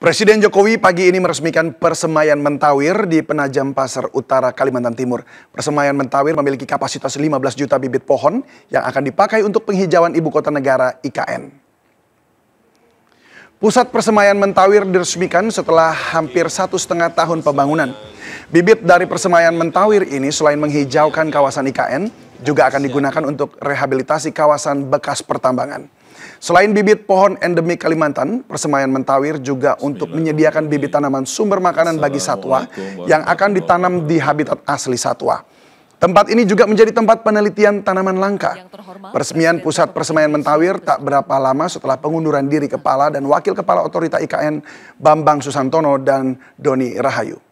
Presiden Jokowi pagi ini meresmikan Persemayan Mentawir di Penajam Pasar Utara Kalimantan Timur. Persemayan Mentawir memiliki kapasitas 15 juta bibit pohon yang akan dipakai untuk penghijauan ibu kota negara IKN. Pusat Persemayan Mentawir diresmikan setelah hampir satu setengah tahun pembangunan. Bibit dari Persemayan Mentawir ini selain menghijaukan kawasan IKN, juga akan digunakan untuk rehabilitasi kawasan bekas pertambangan. Selain bibit pohon endemik Kalimantan, Persemayan Mentawir juga untuk menyediakan bibit tanaman sumber makanan bagi satwa yang akan ditanam di habitat asli satwa. Tempat ini juga menjadi tempat penelitian tanaman langka. Peresmian pusat Persemayan Mentawir tak berapa lama setelah pengunduran diri Kepala dan Wakil Kepala Otorita IKN Bambang Susantono dan Doni Rahayu.